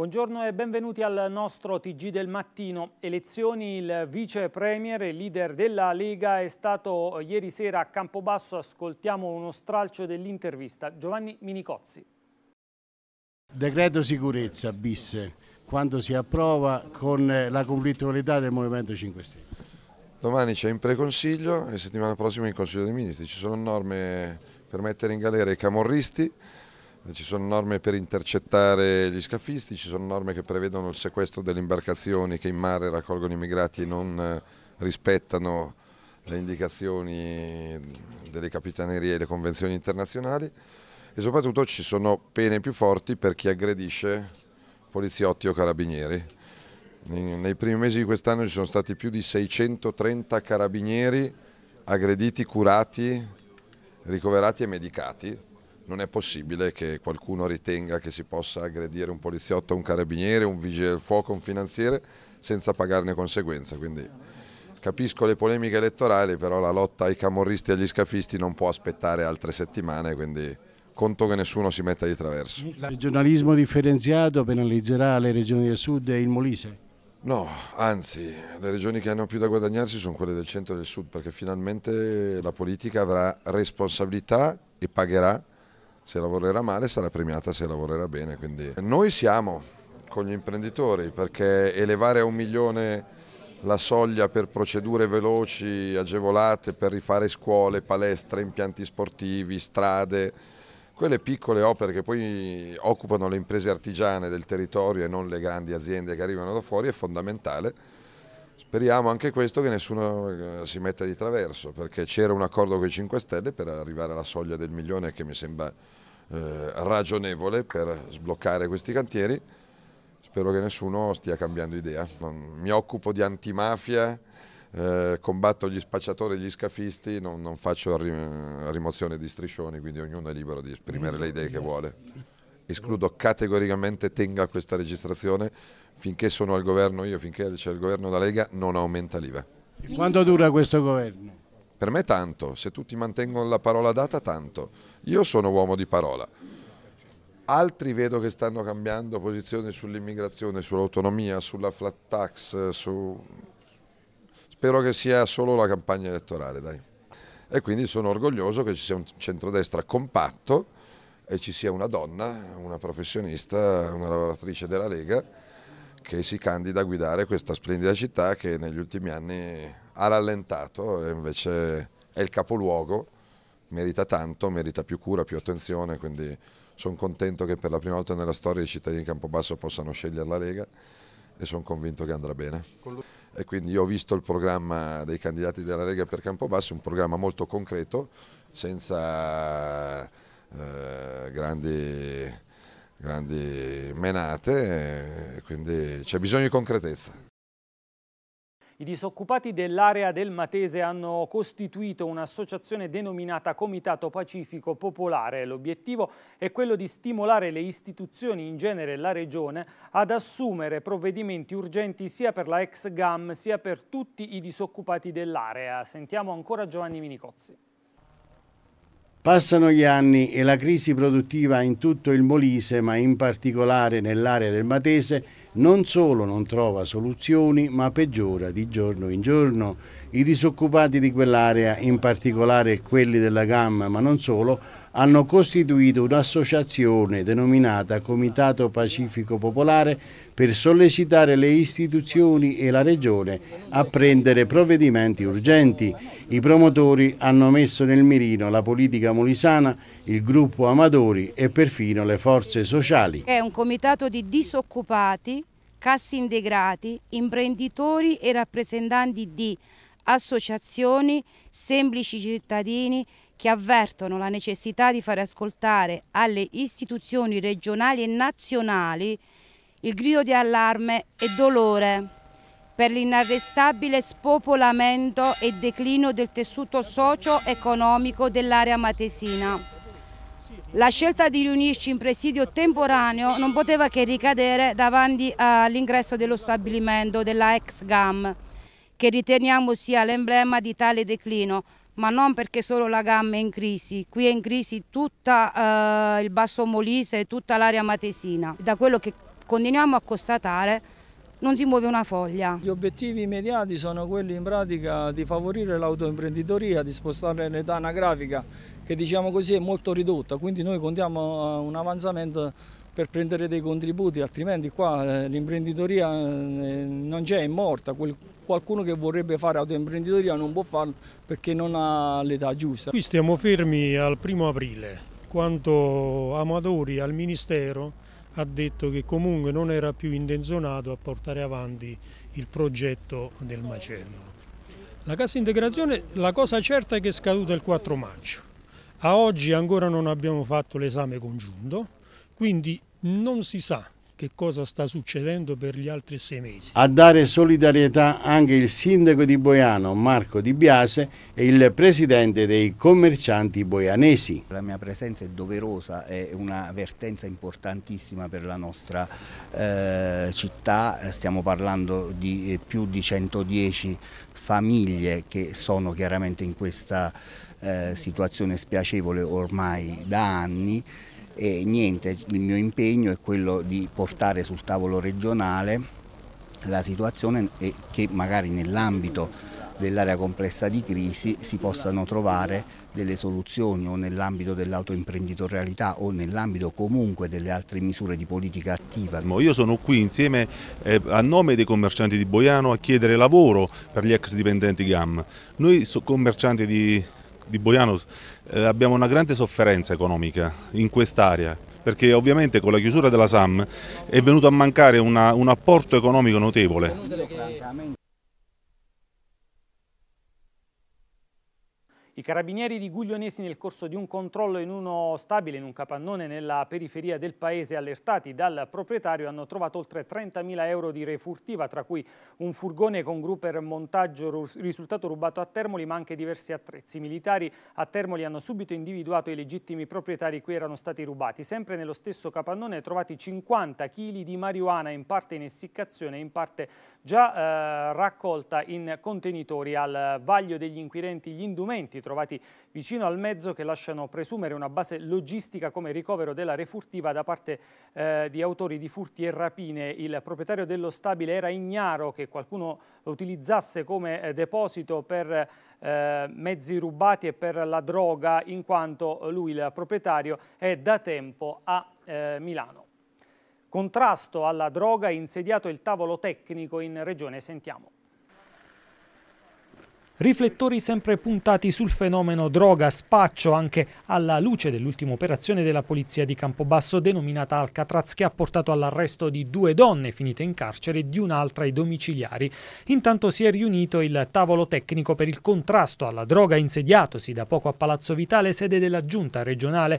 Buongiorno e benvenuti al nostro TG del mattino. Elezioni, il vice premier e leader della Lega è stato ieri sera a Campobasso. Ascoltiamo uno stralcio dell'intervista. Giovanni Minicozzi. Decreto sicurezza bis, quando si approva con la conflittualità del Movimento 5 Stelle. Domani c'è in preconsiglio e settimana prossima in Consiglio dei Ministri. Ci sono norme per mettere in galera i camorristi ci sono norme per intercettare gli scafisti, ci sono norme che prevedono il sequestro delle imbarcazioni che in mare raccolgono immigrati e non eh, rispettano le indicazioni delle capitanerie e le convenzioni internazionali e soprattutto ci sono pene più forti per chi aggredisce poliziotti o carabinieri. Nei primi mesi di quest'anno ci sono stati più di 630 carabinieri aggrediti, curati, ricoverati e medicati non è possibile che qualcuno ritenga che si possa aggredire un poliziotto, un carabiniere, un vigile del fuoco, un finanziere senza pagarne conseguenze. Quindi capisco le polemiche elettorali, però la lotta ai camorristi e agli scafisti non può aspettare altre settimane, quindi conto che nessuno si metta di traverso. Il regionalismo differenziato penalizzerà le regioni del sud e il Molise? No, anzi, le regioni che hanno più da guadagnarsi sono quelle del centro e del sud, perché finalmente la politica avrà responsabilità e pagherà se lavorerà male sarà premiata se lavorerà bene. Quindi noi siamo con gli imprenditori perché elevare a un milione la soglia per procedure veloci, agevolate, per rifare scuole, palestre, impianti sportivi, strade, quelle piccole opere che poi occupano le imprese artigiane del territorio e non le grandi aziende che arrivano da fuori è fondamentale Speriamo anche questo che nessuno eh, si metta di traverso, perché c'era un accordo con i 5 Stelle per arrivare alla soglia del milione che mi sembra eh, ragionevole per sbloccare questi cantieri. Spero che nessuno stia cambiando idea. Non, mi occupo di antimafia, eh, combatto gli spacciatori e gli scafisti, non, non faccio rim rimozione di striscioni, quindi ognuno è libero di esprimere le idee che vuole escludo categoricamente tenga questa registrazione, finché sono al governo io, finché c'è il governo della Lega, non aumenta l'IVA. Quanto dura questo governo? Per me tanto, se tutti mantengono la parola data tanto. Io sono uomo di parola. Altri vedo che stanno cambiando posizione sull'immigrazione, sull'autonomia, sulla flat tax, su... spero che sia solo la campagna elettorale, dai. E quindi sono orgoglioso che ci sia un centrodestra compatto e ci sia una donna, una professionista, una lavoratrice della Lega che si candida a guidare questa splendida città che negli ultimi anni ha rallentato e invece è il capoluogo, merita tanto, merita più cura, più attenzione, quindi sono contento che per la prima volta nella storia i cittadini di Campobasso possano scegliere la Lega e sono convinto che andrà bene. E quindi io ho visto il programma dei candidati della Lega per Campobasso, un programma molto concreto, senza eh, grandi, grandi, menate, eh, quindi c'è bisogno di concretezza. I disoccupati dell'area del Matese hanno costituito un'associazione denominata Comitato Pacifico Popolare. L'obiettivo è quello di stimolare le istituzioni, in genere la Regione, ad assumere provvedimenti urgenti sia per la ex GAM sia per tutti i disoccupati dell'area. Sentiamo ancora Giovanni Minicozzi. Passano gli anni e la crisi produttiva in tutto il Molise, ma in particolare nell'area del Matese, non solo non trova soluzioni, ma peggiora di giorno in giorno. I disoccupati di quell'area, in particolare quelli della Gamma, ma non solo, hanno costituito un'associazione denominata Comitato Pacifico Popolare per sollecitare le istituzioni e la Regione a prendere provvedimenti urgenti. I promotori hanno messo nel mirino la politica molisana, il gruppo Amadori e perfino le forze sociali. È un comitato di disoccupati, cassi integrati, imprenditori e rappresentanti di associazioni, semplici cittadini che avvertono la necessità di fare ascoltare alle istituzioni regionali e nazionali il grido di allarme e dolore per l'inarrestabile spopolamento e declino del tessuto socio-economico dell'area matesina. La scelta di riunirci in presidio temporaneo non poteva che ricadere davanti all'ingresso dello stabilimento della ex GAM, che riteniamo sia l'emblema di tale declino, ma non perché solo la gamma è in crisi, qui è in crisi tutto eh, il Basso Molise e tutta l'area matesina. Da quello che continuiamo a constatare non si muove una foglia. Gli obiettivi immediati sono quelli in pratica di favorire l'autoimprenditoria, di spostare l'età anagrafica che diciamo così è molto ridotta, quindi noi contiamo eh, un avanzamento per prendere dei contributi, altrimenti qua eh, l'imprenditoria eh, non c'è, è morta. qualcuno che vorrebbe fare autoimprenditoria non può farlo perché non ha l'età giusta. Qui stiamo fermi al primo aprile, quando Amadori al Ministero ha detto che comunque non era più intenzionato a portare avanti il progetto del macello. La cassa integrazione, la cosa certa è che è scaduta il 4 maggio. A oggi ancora non abbiamo fatto l'esame congiunto, quindi non si sa che cosa sta succedendo per gli altri sei mesi. A dare solidarietà anche il sindaco di Boiano, Marco Di Biase, e il presidente dei commercianti boianesi. La mia presenza è doverosa, è una avvertenza importantissima per la nostra eh, città, stiamo parlando di eh, più di 110 famiglie che sono chiaramente in questa eh, situazione spiacevole ormai da anni e niente, il mio impegno è quello di portare sul tavolo regionale la situazione e che magari nell'ambito dell'area complessa di crisi si possano trovare delle soluzioni o nell'ambito dell'autoimprenditorialità o nell'ambito comunque delle altre misure di politica attiva. Io sono qui insieme eh, a nome dei commercianti di Boiano a chiedere lavoro per gli ex dipendenti GAM. Noi commercianti di di Boiano eh, abbiamo una grande sofferenza economica in quest'area perché ovviamente con la chiusura della SAM è venuto a mancare una, un apporto economico notevole. I carabinieri di Guglionesi nel corso di un controllo in uno stabile in un capannone nella periferia del paese allertati dal proprietario hanno trovato oltre 30.000 euro di refurtiva tra cui un furgone con gru per montaggio risultato rubato a Termoli ma anche diversi attrezzi. I militari a Termoli hanno subito individuato i legittimi proprietari cui erano stati rubati. Sempre nello stesso capannone trovati 50 kg di marijuana in parte in essiccazione e in parte già eh, raccolta in contenitori al vaglio degli inquirenti gli indumenti trovati vicino al mezzo che lasciano presumere una base logistica come ricovero della refurtiva da parte eh, di autori di furti e rapine. Il proprietario dello stabile era ignaro che qualcuno lo utilizzasse come eh, deposito per eh, mezzi rubati e per la droga in quanto lui, il proprietario, è da tempo a eh, Milano. Contrasto alla droga insediato il tavolo tecnico in regione, sentiamo. Riflettori sempre puntati sul fenomeno droga, spaccio anche alla luce dell'ultima operazione della polizia di Campobasso denominata Alcatraz che ha portato all'arresto di due donne finite in carcere e di un'altra ai domiciliari. Intanto si è riunito il tavolo tecnico per il contrasto alla droga insediatosi da poco a Palazzo Vitale, sede della giunta regionale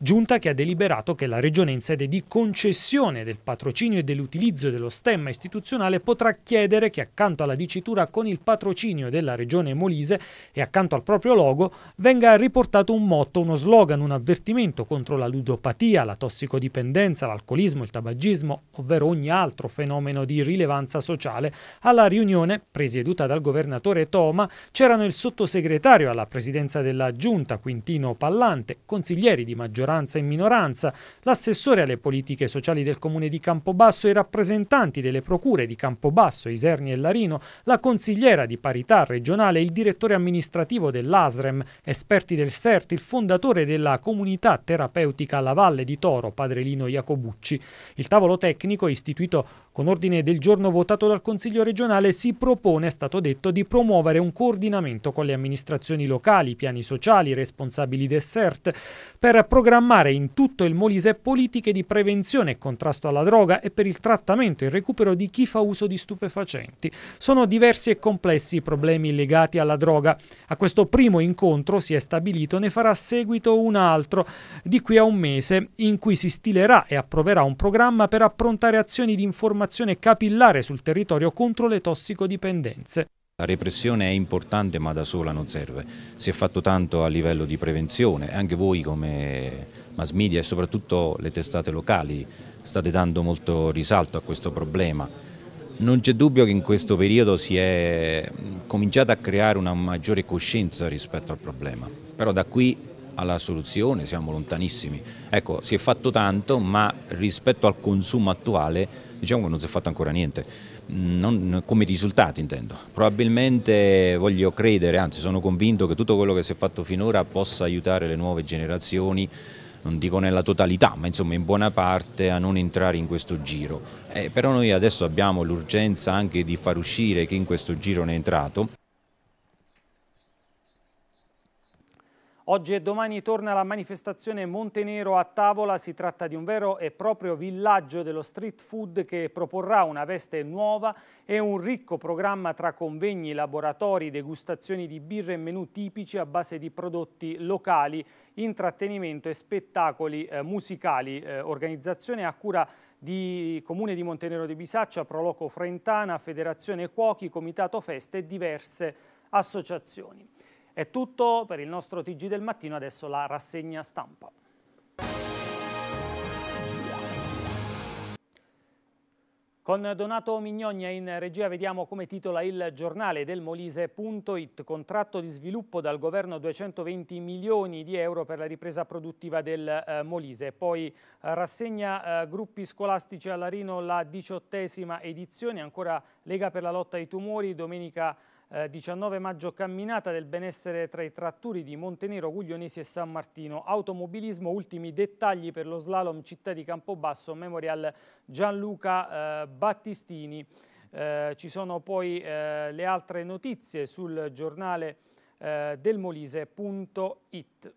giunta che ha deliberato che la Regione in sede di concessione del patrocinio e dell'utilizzo dello stemma istituzionale potrà chiedere che accanto alla dicitura con il patrocinio della Regione Molise e accanto al proprio logo venga riportato un motto, uno slogan, un avvertimento contro la ludopatia, la tossicodipendenza, l'alcolismo, il tabagismo, ovvero ogni altro fenomeno di rilevanza sociale. Alla riunione, presieduta dal governatore Toma, c'erano il sottosegretario alla presidenza della Giunta, Quintino Pallante, consiglieri di maggioranza maggioranza e minoranza, l'assessore alle politiche sociali del comune di Campobasso e i rappresentanti delle procure di Campobasso, Iserni e Larino, la consigliera di parità regionale e il direttore amministrativo dell'ASREM, esperti del CERT, il fondatore della comunità terapeutica La Valle di Toro, padrelino Iacobucci. Il tavolo tecnico, istituito con ordine del giorno votato dal Consiglio regionale, si propone, è stato detto, di promuovere un coordinamento con le amministrazioni locali, piani sociali, responsabili del CERT, per programmare programmare in tutto il Molise politiche di prevenzione e contrasto alla droga e per il trattamento e il recupero di chi fa uso di stupefacenti. Sono diversi e complessi i problemi legati alla droga. A questo primo incontro, si è stabilito, ne farà seguito un altro di qui a un mese in cui si stilerà e approverà un programma per approntare azioni di informazione capillare sul territorio contro le tossicodipendenze. La repressione è importante ma da sola non serve, si è fatto tanto a livello di prevenzione, anche voi come mass media e soprattutto le testate locali state dando molto risalto a questo problema. Non c'è dubbio che in questo periodo si è cominciata a creare una maggiore coscienza rispetto al problema, però da qui alla soluzione siamo lontanissimi. Ecco, si è fatto tanto ma rispetto al consumo attuale diciamo che non si è fatto ancora niente. Non, come risultati intendo. Probabilmente voglio credere, anzi sono convinto che tutto quello che si è fatto finora possa aiutare le nuove generazioni, non dico nella totalità, ma insomma in buona parte a non entrare in questo giro. Eh, però noi adesso abbiamo l'urgenza anche di far uscire chi in questo giro ne è entrato Oggi e domani torna la manifestazione Montenero a tavola, si tratta di un vero e proprio villaggio dello street food che proporrà una veste nuova e un ricco programma tra convegni, laboratori, degustazioni di birre e menù tipici a base di prodotti locali, intrattenimento e spettacoli eh, musicali, eh, organizzazione a cura di Comune di Montenero di Bisaccia, Proloco Frentana, Federazione Cuochi, Comitato Feste e diverse associazioni. È tutto per il nostro TG del mattino, adesso la rassegna stampa. Con Donato Mignogna in regia vediamo come titola il giornale del Molise.it contratto di sviluppo dal governo 220 milioni di euro per la ripresa produttiva del eh, Molise. Poi eh, rassegna eh, gruppi scolastici all'Arino la diciottesima edizione, ancora Lega per la lotta ai tumori, domenica eh, 19 maggio camminata del benessere tra i tratturi di Montenero, Guglionesi e San Martino. Automobilismo, ultimi dettagli per lo slalom città di Campobasso, Memorial Gianluca eh, Battistini. Eh, ci sono poi eh, le altre notizie sul giornale eh, delmolise.it.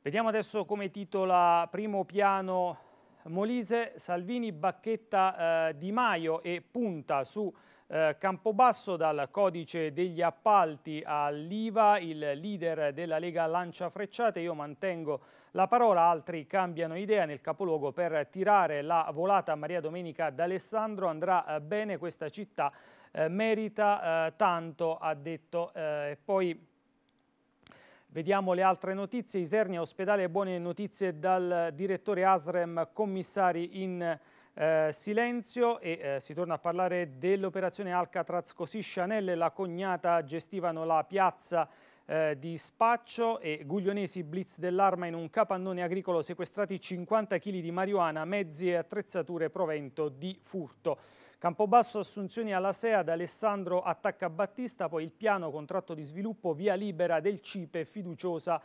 Vediamo adesso come titola primo piano Molise, Salvini, Bacchetta, eh, Di Maio e punta su eh, Campobasso dal codice degli appalti all'IVA, il leader della Lega lancia frecciate, io mantengo la parola, altri cambiano idea nel capoluogo per tirare la volata Maria Domenica d'Alessandro, andrà eh, bene questa città, eh, merita eh, tanto, ha detto. Eh, poi Vediamo le altre notizie, Isernia ospedale, buone notizie dal direttore Asrem, commissari in eh, silenzio e eh, si torna a parlare dell'operazione Alcatraz così Chanel e la cognata gestivano la piazza eh, di Spaccio e guglionesi blitz dell'arma in un capannone agricolo sequestrati 50 kg di marijuana, mezzi e attrezzature provento di furto. Campobasso assunzioni alla SEA ad Alessandro attacca Battista, poi il piano contratto di sviluppo via libera del CIPE fiduciosa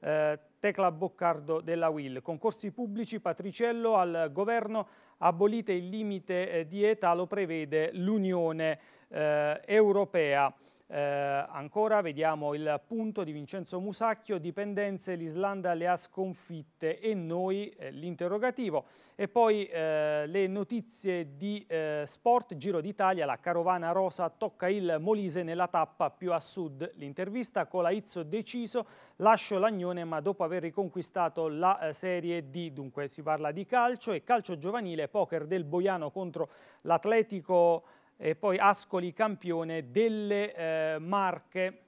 eh, Tecla Boccardo della Will. Concorsi pubblici, Patriciello al governo, abolite il limite eh, di età, lo prevede l'Unione eh, europea. Eh, ancora vediamo il punto di Vincenzo Musacchio, dipendenze, l'Islanda le ha sconfitte e noi eh, l'interrogativo. E poi eh, le notizie di eh, sport, Giro d'Italia, la carovana rosa tocca il Molise nella tappa più a sud. L'intervista con la Izzo deciso, lascio l'Agnone ma dopo aver riconquistato la eh, Serie D, dunque si parla di calcio e calcio giovanile, poker del Boiano contro l'Atletico e poi Ascoli campione delle eh, Marche.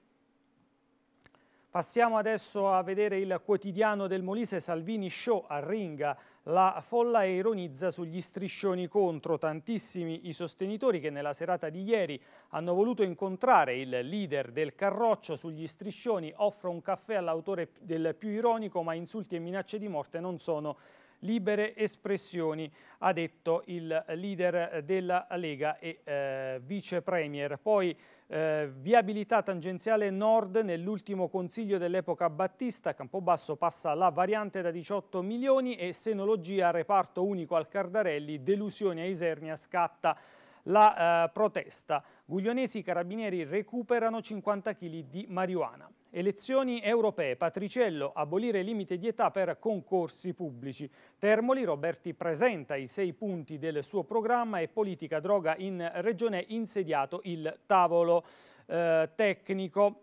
Passiamo adesso a vedere il quotidiano del Molise Salvini Show a Ringa. La folla ironizza sugli striscioni contro, tantissimi i sostenitori che nella serata di ieri hanno voluto incontrare il leader del Carroccio sugli striscioni, Offro un caffè all'autore del più ironico ma insulti e minacce di morte non sono libere espressioni, ha detto il leader della Lega e eh, vice premier. Poi eh, viabilità tangenziale nord nell'ultimo consiglio dell'epoca Battista, Campobasso passa la variante da 18 milioni e senologia reparto unico al Cardarelli, delusione a Isernia scatta la eh, protesta. Guglionesi carabinieri recuperano 50 kg di marijuana. Elezioni europee, Patriciello, abolire limite di età per concorsi pubblici. Termoli, Roberti presenta i sei punti del suo programma e politica droga in regione insediato il tavolo eh, tecnico.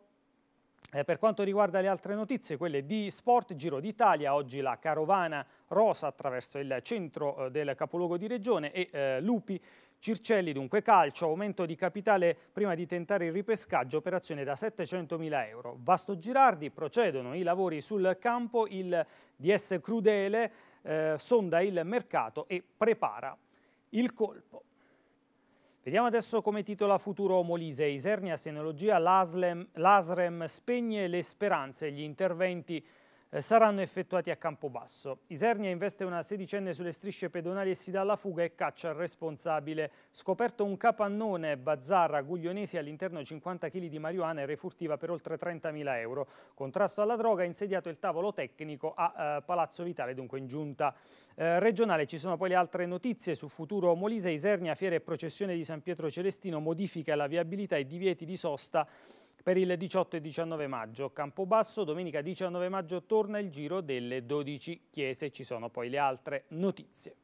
Eh, per quanto riguarda le altre notizie, quelle di sport, Giro d'Italia, oggi la carovana rosa attraverso il centro eh, del capoluogo di regione e eh, Lupi Circelli dunque calcio, aumento di capitale prima di tentare il ripescaggio, operazione da 700 mila euro. Vasto Girardi procedono i lavori sul campo, il DS Crudele eh, sonda il mercato e prepara il colpo. Vediamo adesso come titola Futuro Molise. Isernia Senologia, l'Asrem spegne le speranze, gli interventi eh, saranno effettuati a campo basso. Isernia investe una sedicenne sulle strisce pedonali e si dà alla fuga e caccia al responsabile. Scoperto un capannone, Bazzarra, Guglionesi, all'interno 50 kg di marijuana e refurtiva per oltre 30.000 euro. Contrasto alla droga, insediato il tavolo tecnico a eh, Palazzo Vitale, dunque in giunta eh, regionale. Ci sono poi le altre notizie su futuro Molise, Isernia, Fiera e processione di San Pietro Celestino, modifica la viabilità e divieti di sosta per il 18 e 19 maggio Campobasso, domenica 19 maggio torna il giro delle 12 chiese, ci sono poi le altre notizie.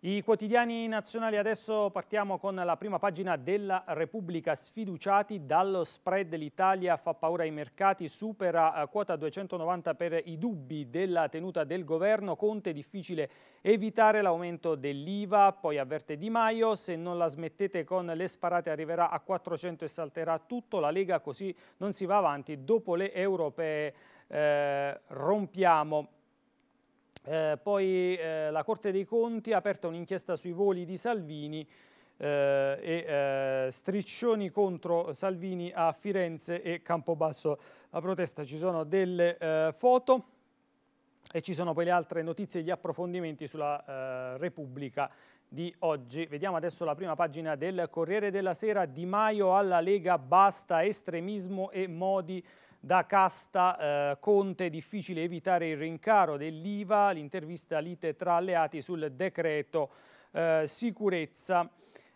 I quotidiani nazionali adesso partiamo con la prima pagina della Repubblica sfiduciati dallo spread l'Italia fa paura ai mercati supera eh, quota 290 per i dubbi della tenuta del governo Conte difficile evitare l'aumento dell'IVA poi avverte Di Maio se non la smettete con le sparate arriverà a 400 e salterà tutto la Lega così non si va avanti dopo le europee eh, rompiamo eh, poi eh, la Corte dei Conti ha aperto un'inchiesta sui voli di Salvini eh, e eh, striscioni contro Salvini a Firenze e Campobasso a protesta. Ci sono delle eh, foto e ci sono poi le altre notizie e gli approfondimenti sulla eh, Repubblica di oggi. Vediamo adesso la prima pagina del Corriere della Sera. Di Maio alla Lega basta estremismo e modi da Casta eh, Conte, difficile evitare il rincaro dell'IVA, l'intervista lite tra alleati sul decreto eh, sicurezza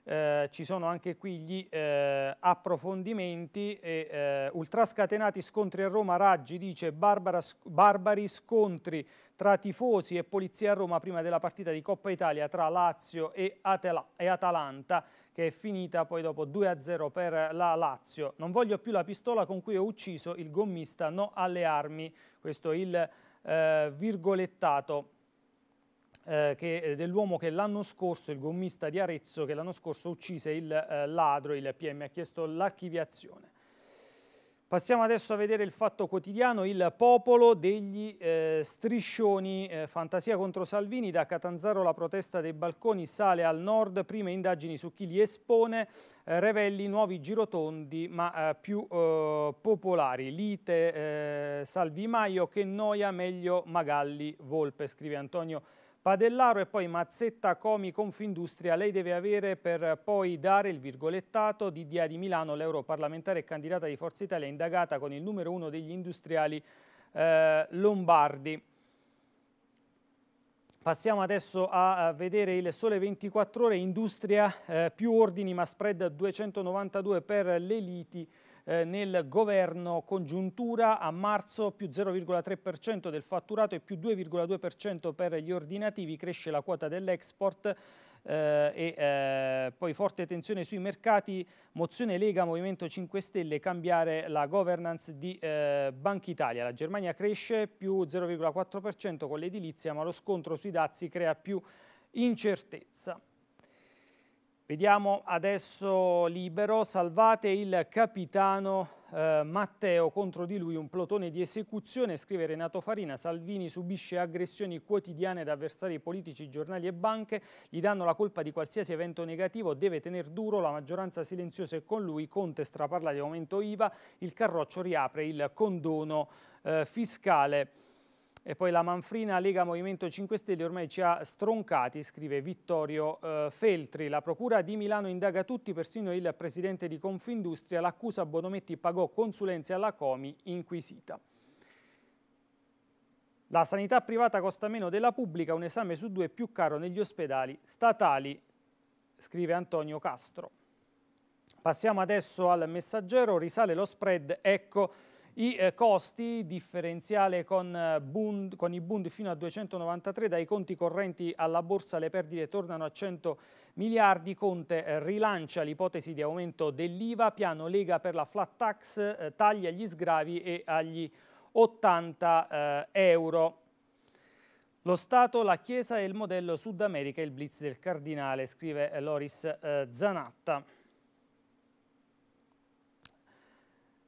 eh, ci sono anche qui gli eh, approfondimenti e eh, ultrascatenati scontri a Roma, Raggi dice barbara, barbari scontri tra tifosi e polizia a Roma prima della partita di Coppa Italia tra Lazio e, Atela, e Atalanta che è finita poi dopo 2-0 per la Lazio. Non voglio più la pistola con cui ho ucciso il gommista, no alle armi, questo è il eh, virgolettato eh, che, eh, dell'uomo che l'anno scorso, il gommista di Arezzo, che l'anno scorso uccise il eh, ladro, il PM ha chiesto l'archiviazione. Passiamo adesso a vedere il fatto quotidiano, il popolo degli eh, striscioni, eh, fantasia contro Salvini, da Catanzaro la protesta dei balconi sale al nord, prime indagini su chi li espone, eh, Revelli nuovi girotondi ma eh, più eh, popolari, lite Salvi Maio che noia, meglio Magalli Volpe, scrive Antonio Padellaro e poi Mazzetta Comi Confindustria, lei deve avere per poi dare il virgolettato di Dia di Milano, l'europarlamentare e candidata di Forza Italia indagata con il numero uno degli industriali eh, lombardi. Passiamo adesso a vedere il sole 24 ore, industria eh, più ordini ma spread 292 per le liti eh, nel governo congiuntura a marzo più 0,3% del fatturato e più 2,2% per gli ordinativi, cresce la quota dell'export eh, e eh, poi forte tensione sui mercati, mozione Lega, Movimento 5 Stelle, cambiare la governance di eh, Banca Italia. La Germania cresce più 0,4% con l'edilizia, ma lo scontro sui dazi crea più incertezza. Vediamo adesso libero, salvate il capitano eh, Matteo, contro di lui un plotone di esecuzione, scrive Renato Farina, Salvini subisce aggressioni quotidiane da avversari politici, giornali e banche, gli danno la colpa di qualsiasi evento negativo, deve tener duro, la maggioranza silenziosa è con lui, Conte straparla di aumento IVA, il Carroccio riapre il condono eh, fiscale. E poi la manfrina Lega Movimento 5 Stelle ormai ci ha stroncati, scrive Vittorio eh, Feltri. La Procura di Milano indaga tutti, persino il presidente di Confindustria. L'accusa Bonometti pagò consulenze alla Comi inquisita. La sanità privata costa meno della pubblica, un esame su due più caro negli ospedali statali, scrive Antonio Castro. Passiamo adesso al messaggero, risale lo spread, ecco i eh, costi, differenziale con, eh, Bund, con, i Bund fino a 293, dai conti correnti alla borsa le perdite tornano a 100 miliardi, Conte eh, rilancia l'ipotesi di aumento dell'IVA, piano Lega per la flat tax, eh, taglia agli sgravi e agli 80 eh, euro. Lo Stato, la Chiesa e il modello Sud America, il blitz del Cardinale, scrive eh, Loris Zanatta.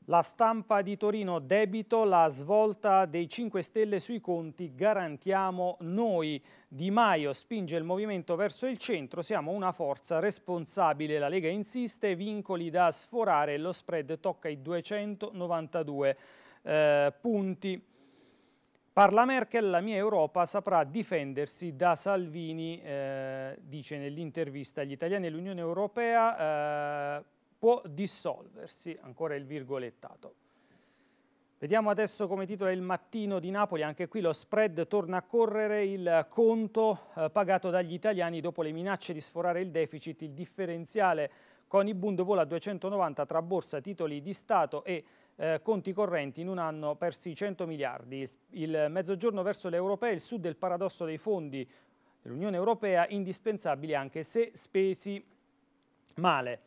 La stampa di Torino, debito, la svolta dei 5 Stelle sui conti, garantiamo noi. Di Maio spinge il movimento verso il centro, siamo una forza responsabile, la Lega insiste, vincoli da sforare, lo spread tocca i 292 eh, punti. Parla Merkel, la mia Europa saprà difendersi da Salvini, eh, dice nell'intervista. Gli italiani e l'Unione Europea... Eh, può dissolversi, ancora il virgolettato. Vediamo adesso come titolo il mattino di Napoli, anche qui lo spread torna a correre il conto eh, pagato dagli italiani dopo le minacce di sforare il deficit, il differenziale con i Bund vola a 290 tra borsa, titoli di Stato e eh, conti correnti in un anno persi 100 miliardi. Il mezzogiorno verso l'europea, il sud del paradosso dei fondi dell'Unione Europea, indispensabili anche se spesi male.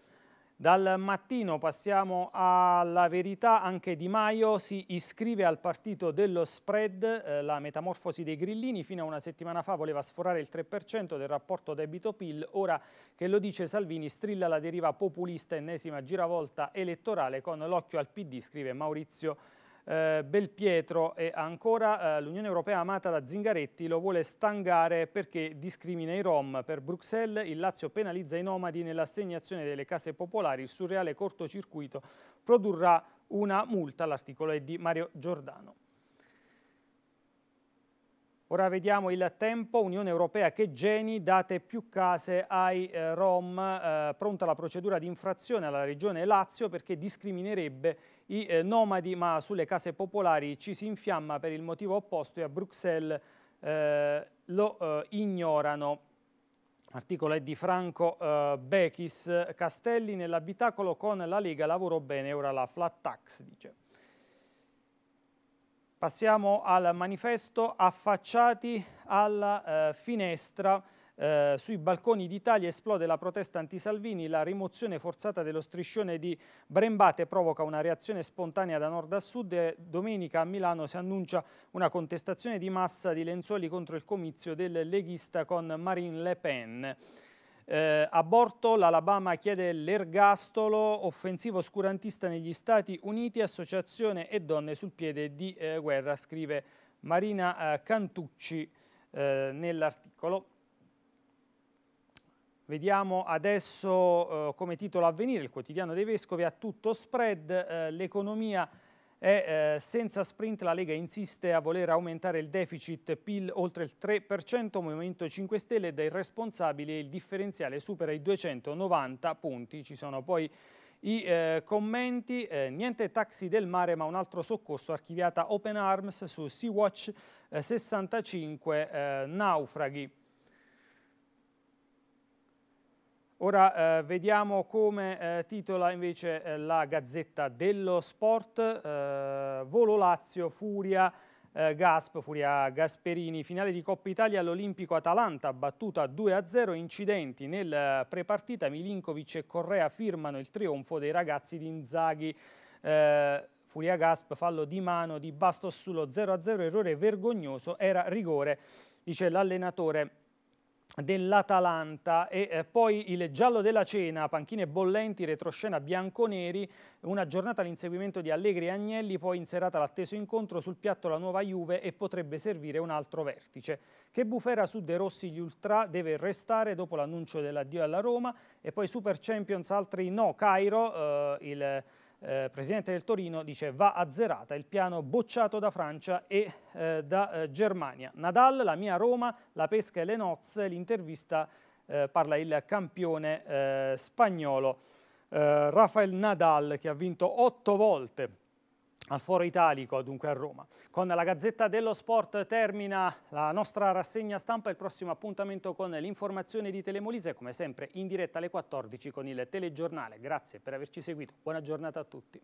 Dal mattino passiamo alla verità, anche Di Maio si iscrive al partito dello spread, eh, la metamorfosi dei grillini, fino a una settimana fa voleva sforare il 3% del rapporto debito-PIL, ora che lo dice Salvini strilla la deriva populista, ennesima giravolta elettorale con l'occhio al PD, scrive Maurizio eh, Belpietro e ancora eh, l'Unione Europea amata da Zingaretti lo vuole stangare perché discrimina i Rom. Per Bruxelles il Lazio penalizza i nomadi nell'assegnazione delle case popolari, il surreale cortocircuito produrrà una multa, l'articolo è di Mario Giordano. Ora vediamo il tempo, Unione Europea che geni, date più case ai eh, Rom, eh, pronta la procedura di infrazione alla regione Lazio perché discriminerebbe i eh, nomadi, ma sulle case popolari ci si infiamma per il motivo opposto e a Bruxelles eh, lo eh, ignorano. Articolo è di Franco Bechis, Castelli nell'abitacolo con la Lega, lavoro bene, ora la flat tax, dice. Passiamo al manifesto affacciati alla eh, finestra eh, sui balconi d'Italia esplode la protesta anti-Salvini, la rimozione forzata dello striscione di Brembate provoca una reazione spontanea da nord a sud e domenica a Milano si annuncia una contestazione di massa di lenzuoli contro il comizio del leghista con Marine Le Pen. Eh, aborto, l'Alabama chiede l'ergastolo, offensivo oscurantista negli Stati Uniti, associazione e donne sul piede di eh, guerra, scrive Marina eh, Cantucci eh, nell'articolo. Vediamo adesso eh, come titolo avvenire il quotidiano dei Vescovi a tutto spread, eh, l'economia e eh, senza sprint la Lega insiste a voler aumentare il deficit PIL oltre il 3%, Movimento 5 Stelle dai responsabili e il differenziale supera i 290 punti. Ci sono poi i eh, commenti, eh, niente taxi del mare ma un altro soccorso archiviata Open Arms su Sea-Watch 65 eh, eh, naufraghi. Ora eh, vediamo come eh, titola invece eh, la Gazzetta dello Sport, eh, Volo Lazio, Furia eh, Gasp, Furia Gasperini, finale di Coppa Italia all'Olimpico Atalanta, battuta 2-0, incidenti nel eh, prepartita, Milinkovic e Correa firmano il trionfo dei ragazzi di Inzaghi. Furia Gasp, fallo di mano di Bastos sullo 0-0, errore vergognoso, era rigore, dice l'allenatore dell'Atalanta e eh, poi il giallo della cena, panchine bollenti, retroscena bianconeri, una giornata all'inseguimento di Allegri e Agnelli, poi in serata l'atteso incontro sul piatto la nuova Juve e potrebbe servire un altro vertice. Che bufera su De Rossi gli Ultra deve restare dopo l'annuncio dell'addio alla Roma e poi Super Champions altri no, Cairo, eh, il eh, presidente del Torino, dice va azzerata il piano bocciato da Francia e eh, da eh, Germania. Nadal, la mia Roma, la pesca e le nozze, l'intervista eh, parla il campione eh, spagnolo eh, Rafael Nadal che ha vinto otto volte al Foro Italico, dunque a Roma. Con la Gazzetta dello Sport termina la nostra rassegna stampa, il prossimo appuntamento con l'informazione di Telemolise, come sempre in diretta alle 14 con il telegiornale. Grazie per averci seguito, buona giornata a tutti.